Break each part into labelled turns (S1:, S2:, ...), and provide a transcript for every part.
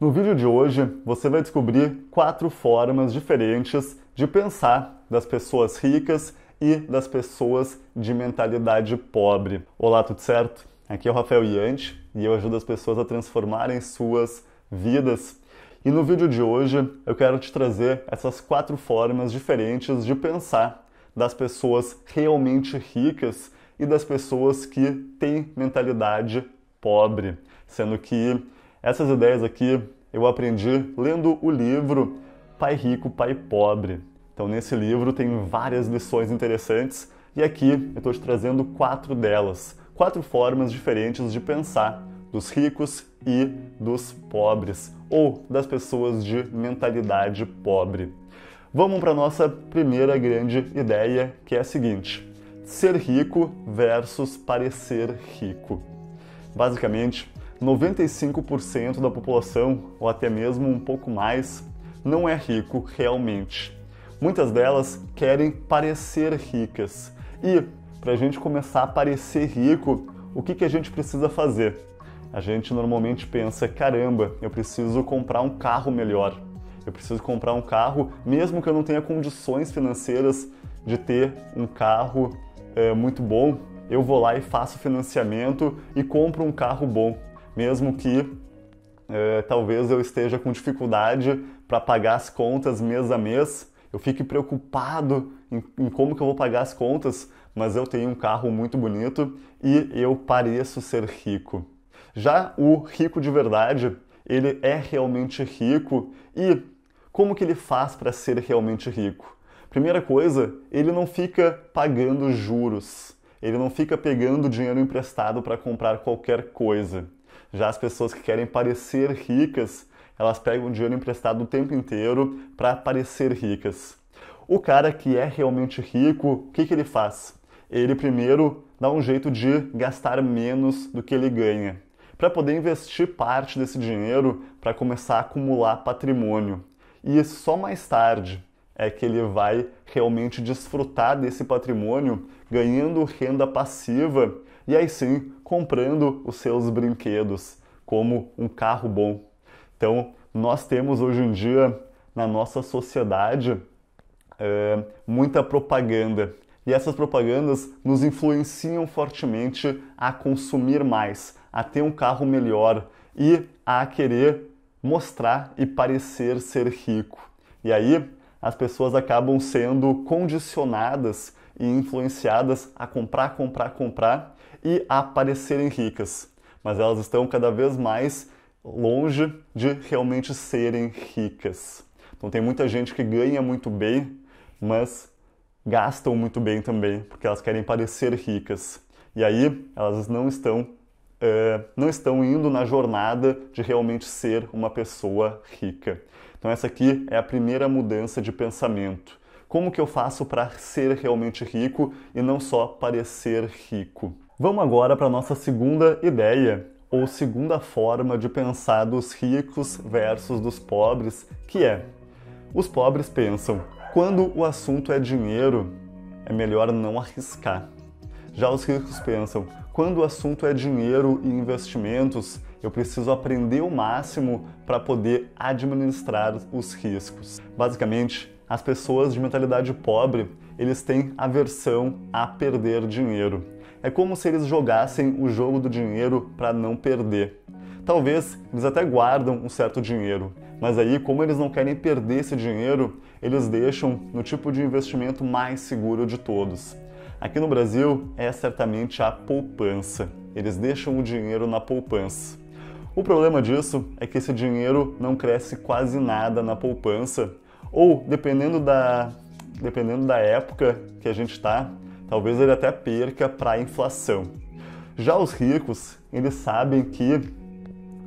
S1: No vídeo de hoje, você vai descobrir quatro formas diferentes de pensar das pessoas ricas e das pessoas de mentalidade pobre. Olá, tudo certo? Aqui é o Rafael Yanti e eu ajudo as pessoas a transformarem suas vidas. E no vídeo de hoje, eu quero te trazer essas quatro formas diferentes de pensar das pessoas realmente ricas e das pessoas que têm mentalidade pobre, sendo que essas ideias aqui eu aprendi lendo o livro Pai Rico, Pai Pobre. Então, nesse livro tem várias lições interessantes e aqui eu estou te trazendo quatro delas, quatro formas diferentes de pensar dos ricos e dos pobres, ou das pessoas de mentalidade pobre. Vamos para a nossa primeira grande ideia, que é a seguinte: ser rico versus parecer rico. Basicamente, 95% da população, ou até mesmo um pouco mais, não é rico realmente. Muitas delas querem parecer ricas. E para a gente começar a parecer rico, o que, que a gente precisa fazer? A gente normalmente pensa: caramba, eu preciso comprar um carro melhor. Eu preciso comprar um carro, mesmo que eu não tenha condições financeiras de ter um carro é, muito bom. Eu vou lá e faço financiamento e compro um carro bom mesmo que é, talvez eu esteja com dificuldade para pagar as contas mês a mês, eu fique preocupado em, em como que eu vou pagar as contas, mas eu tenho um carro muito bonito e eu pareço ser rico. Já o rico de verdade, ele é realmente rico e como que ele faz para ser realmente rico? Primeira coisa, ele não fica pagando juros. Ele não fica pegando dinheiro emprestado para comprar qualquer coisa. Já as pessoas que querem parecer ricas, elas pegam dinheiro emprestado o tempo inteiro para parecer ricas. O cara que é realmente rico, o que, que ele faz? Ele primeiro dá um jeito de gastar menos do que ele ganha, para poder investir parte desse dinheiro para começar a acumular patrimônio. E só mais tarde é que ele vai realmente desfrutar desse patrimônio, ganhando renda passiva e aí sim comprando os seus brinquedos como um carro bom. Então, nós temos hoje em dia na nossa sociedade é, muita propaganda e essas propagandas nos influenciam fortemente a consumir mais, a ter um carro melhor e a querer mostrar e parecer ser rico. E aí as pessoas acabam sendo condicionadas e influenciadas a comprar, comprar, comprar e a parecerem ricas, mas elas estão cada vez mais longe de realmente serem ricas. Então tem muita gente que ganha muito bem, mas gastam muito bem também, porque elas querem parecer ricas. E aí elas não estão Uh, não estão indo na jornada de realmente ser uma pessoa rica. Então, essa aqui é a primeira mudança de pensamento como que eu faço para ser realmente rico e não só parecer rico. Vamos agora para nossa segunda ideia, ou segunda forma de pensar dos ricos versus dos pobres, que é: os pobres pensam, quando o assunto é dinheiro, é melhor não arriscar. Já os ricos pensam, quando o assunto é dinheiro e investimentos, eu preciso aprender o máximo para poder administrar os riscos. Basicamente, as pessoas de mentalidade pobre, eles têm aversão a perder dinheiro. É como se eles jogassem o jogo do dinheiro para não perder. Talvez eles até guardam um certo dinheiro, mas aí, como eles não querem perder esse dinheiro, eles deixam no tipo de investimento mais seguro de todos. Aqui no Brasil é certamente a poupança. Eles deixam o dinheiro na poupança. O problema disso é que esse dinheiro não cresce quase nada na poupança ou, dependendo da, dependendo da época que a gente está, talvez ele até perca para a inflação. Já os ricos, eles sabem que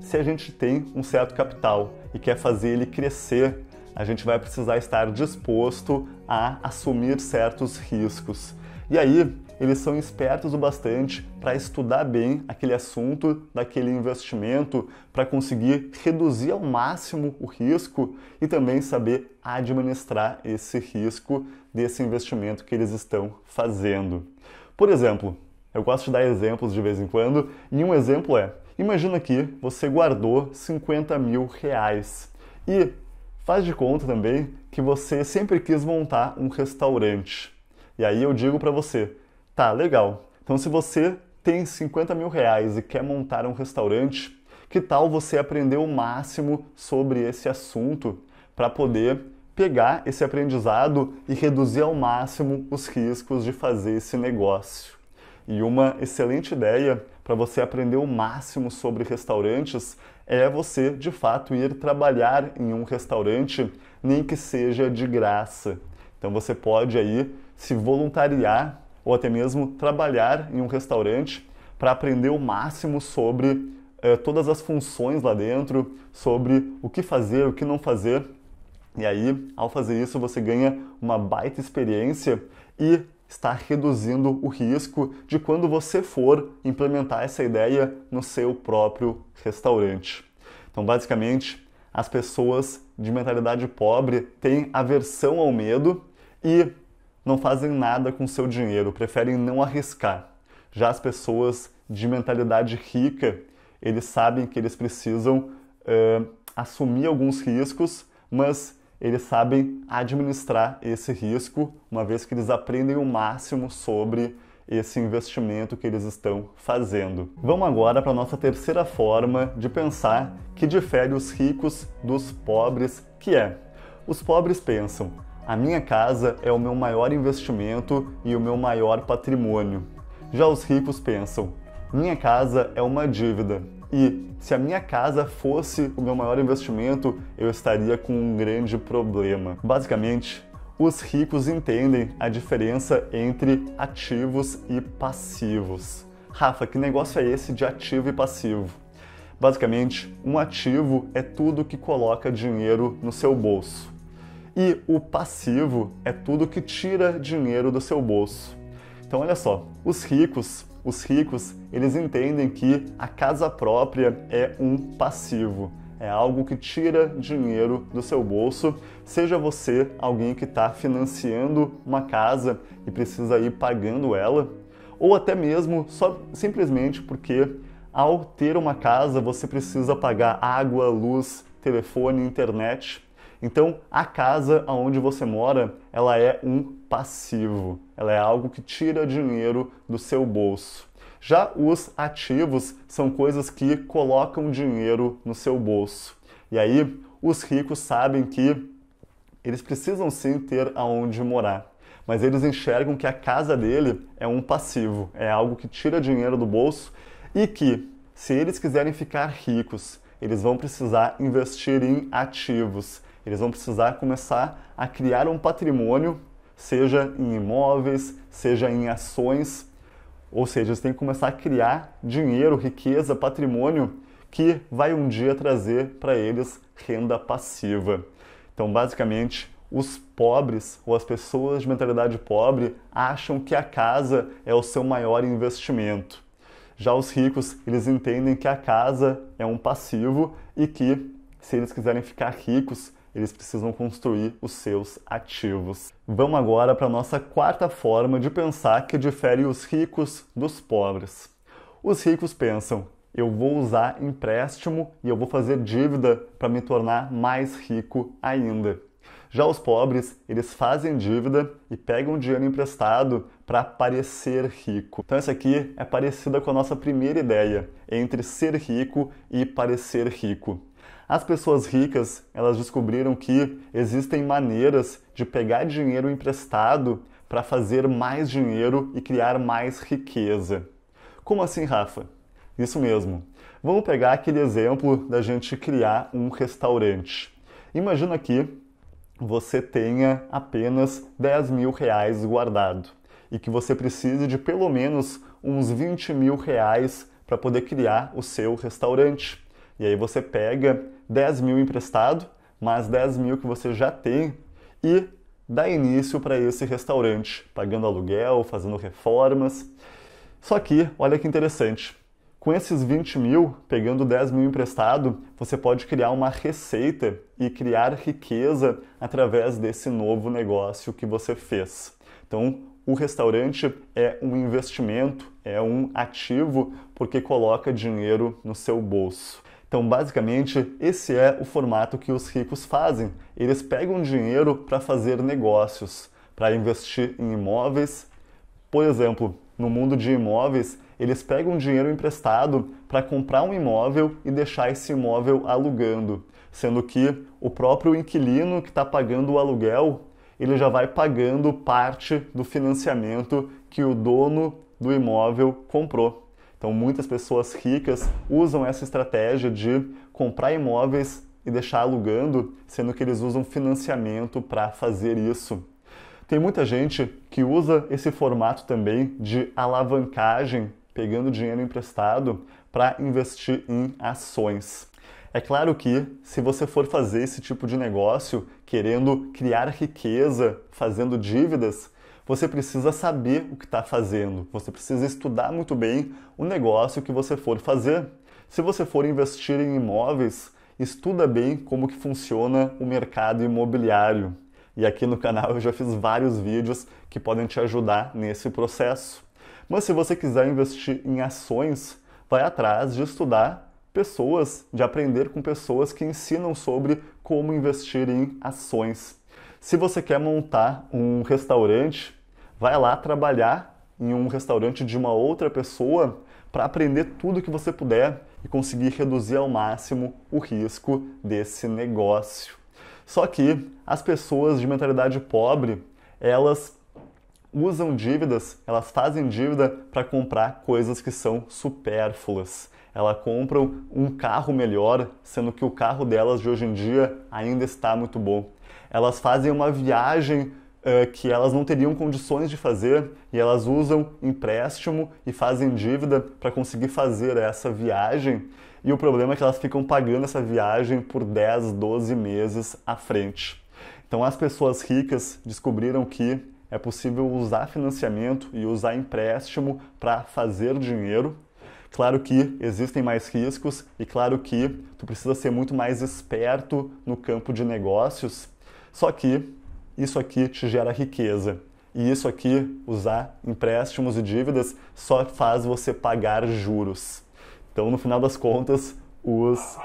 S1: se a gente tem um certo capital e quer fazer ele crescer, a gente vai precisar estar disposto a assumir certos riscos. E aí, eles são espertos o bastante para estudar bem aquele assunto daquele investimento, para conseguir reduzir ao máximo o risco e também saber administrar esse risco desse investimento que eles estão fazendo. Por exemplo, eu gosto de dar exemplos de vez em quando, e um exemplo é: imagina que você guardou 50 mil reais e faz de conta também que você sempre quis montar um restaurante. E aí eu digo para você, Tá, legal. Então, se você tem 50 mil reais e quer montar um restaurante, que tal você aprender o máximo sobre esse assunto para poder pegar esse aprendizado e reduzir ao máximo os riscos de fazer esse negócio? E uma excelente ideia para você aprender o máximo sobre restaurantes é você, de fato, ir trabalhar em um restaurante, nem que seja de graça. Então você pode aí se voluntariar ou até mesmo trabalhar em um restaurante para aprender o máximo sobre eh, todas as funções lá dentro, sobre o que fazer, o que não fazer. E aí, ao fazer isso, você ganha uma baita experiência e está reduzindo o risco de quando você for implementar essa ideia no seu próprio restaurante. Então, basicamente, as pessoas de mentalidade pobre têm aversão ao medo e não fazem nada com seu dinheiro, preferem não arriscar. Já as pessoas de mentalidade rica, eles sabem que eles precisam uh, assumir alguns riscos, mas eles sabem administrar esse risco, uma vez que eles aprendem o máximo sobre esse investimento que eles estão fazendo. Vamos agora para a nossa terceira forma de pensar que difere os ricos dos pobres, que é: os pobres pensam, a minha casa é o meu maior investimento e o meu maior patrimônio. Já os ricos pensam: minha casa é uma dívida. E se a minha casa fosse o meu maior investimento, eu estaria com um grande problema. Basicamente, os ricos entendem a diferença entre ativos e passivos. Rafa, que negócio é esse de ativo e passivo? Basicamente, um ativo é tudo que coloca dinheiro no seu bolso. E o passivo é tudo que tira dinheiro do seu bolso. Então olha só, os ricos, os ricos, eles entendem que a casa própria é um passivo é algo que tira dinheiro do seu bolso, seja você alguém que está financiando uma casa e precisa ir pagando ela, ou até mesmo só simplesmente porque ao ter uma casa você precisa pagar água, luz, telefone, internet. Então, a casa onde você mora, ela é um passivo, ela é algo que tira dinheiro do seu bolso. Já os ativos são coisas que colocam dinheiro no seu bolso. E aí, os ricos sabem que eles precisam sim ter aonde morar, mas eles enxergam que a casa dele é um passivo, é algo que tira dinheiro do bolso e que, se eles quiserem ficar ricos, eles vão precisar investir em ativos. Eles vão precisar começar a criar um patrimônio, seja em imóveis, seja em ações, ou seja, eles têm que começar a criar dinheiro, riqueza, patrimônio que vai um dia trazer para eles renda passiva. Então, basicamente, os pobres ou as pessoas de mentalidade pobre acham que a casa é o seu maior investimento. Já os ricos, eles entendem que a casa é um passivo e que se eles quiserem ficar ricos, eles precisam construir os seus ativos. Vamos agora para a nossa quarta forma de pensar que difere os ricos dos pobres. Os ricos pensam: eu vou usar empréstimo e eu vou fazer dívida para me tornar mais rico ainda. Já os pobres, eles fazem dívida e pegam dinheiro emprestado para parecer rico. Então, essa aqui é parecida com a nossa primeira ideia, entre ser rico e parecer rico. As pessoas ricas, elas descobriram que existem maneiras de pegar dinheiro emprestado para fazer mais dinheiro e criar mais riqueza. Como assim, Rafa? Isso mesmo. Vamos pegar aquele exemplo da gente criar um restaurante. Imagina que você tenha apenas 10 mil reais guardado e que você precise de pelo menos uns 20 mil reais para poder criar o seu restaurante. E aí você pega 10 mil emprestado, mais 10 mil que você já tem e dá início para esse restaurante, pagando aluguel, fazendo reformas. Só que, olha que interessante, com esses 20 mil, pegando 10 mil emprestado, você pode criar uma receita e criar riqueza através desse novo negócio que você fez. Então, o restaurante é um investimento, é um ativo, porque coloca dinheiro no seu bolso. Então, basicamente, esse é o formato que os ricos fazem. Eles pegam dinheiro para fazer negócios, para investir em imóveis. Por exemplo, no mundo de imóveis, eles pegam dinheiro emprestado para comprar um imóvel e deixar esse imóvel alugando, sendo que o próprio inquilino que está pagando o aluguel, ele já vai pagando parte do financiamento que o dono do imóvel comprou. Então, muitas pessoas ricas usam essa estratégia de comprar imóveis e deixar alugando, sendo que eles usam financiamento para fazer isso. Tem muita gente que usa esse formato também de alavancagem, pegando dinheiro emprestado para investir em ações. É claro que, se você for fazer esse tipo de negócio querendo criar riqueza fazendo dívidas, você precisa saber o que está fazendo, você precisa estudar muito bem o negócio que você for fazer. Se você for investir em imóveis, estuda bem como que funciona o mercado imobiliário. E aqui no canal eu já fiz vários vídeos que podem te ajudar nesse processo. Mas se você quiser investir em ações, vai atrás de estudar pessoas, de aprender com pessoas que ensinam sobre como investir em ações. Se você quer montar um restaurante, vai lá trabalhar em um restaurante de uma outra pessoa para aprender tudo que você puder e conseguir reduzir ao máximo o risco desse negócio. Só que as pessoas de mentalidade pobre, elas usam dívidas, elas fazem dívida para comprar coisas que são supérfluas. Elas compram um carro melhor, sendo que o carro delas de hoje em dia ainda está muito bom. Elas fazem uma viagem eh, que elas não teriam condições de fazer e elas usam empréstimo e fazem dívida para conseguir fazer essa viagem. E o problema é que elas ficam pagando essa viagem por 10, 12 meses à frente. Então as pessoas ricas descobriram que é possível usar financiamento e usar empréstimo para fazer dinheiro. Claro que existem mais riscos e claro que tu precisa ser muito mais esperto no campo de negócios. Só que isso aqui te gera riqueza. E isso aqui, usar empréstimos e dívidas, só faz você pagar juros. Então, no final das contas, os,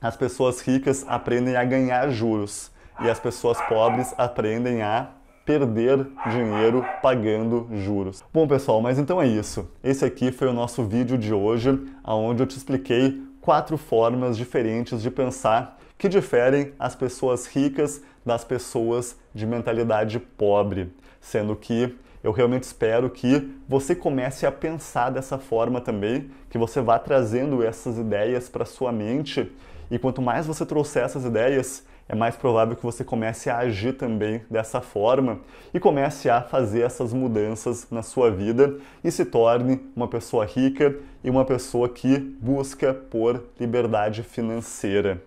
S1: as pessoas ricas aprendem a ganhar juros e as pessoas pobres aprendem a perder dinheiro pagando juros. Bom, pessoal, mas então é isso. Esse aqui foi o nosso vídeo de hoje, onde eu te expliquei quatro formas diferentes de pensar que diferem as pessoas ricas das pessoas de mentalidade pobre, sendo que eu realmente espero que você comece a pensar dessa forma também, que você vá trazendo essas ideias para sua mente e quanto mais você trouxer essas ideias, é mais provável que você comece a agir também dessa forma e comece a fazer essas mudanças na sua vida e se torne uma pessoa rica e uma pessoa que busca por liberdade financeira.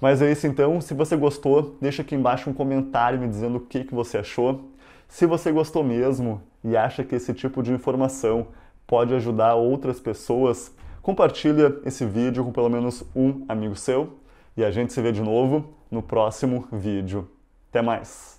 S1: Mas é isso então, se você gostou, deixa aqui embaixo um comentário me dizendo o que, que você achou. Se você gostou mesmo e acha que esse tipo de informação pode ajudar outras pessoas, compartilha esse vídeo com pelo menos um amigo seu e a gente se vê de novo no próximo vídeo. Até mais!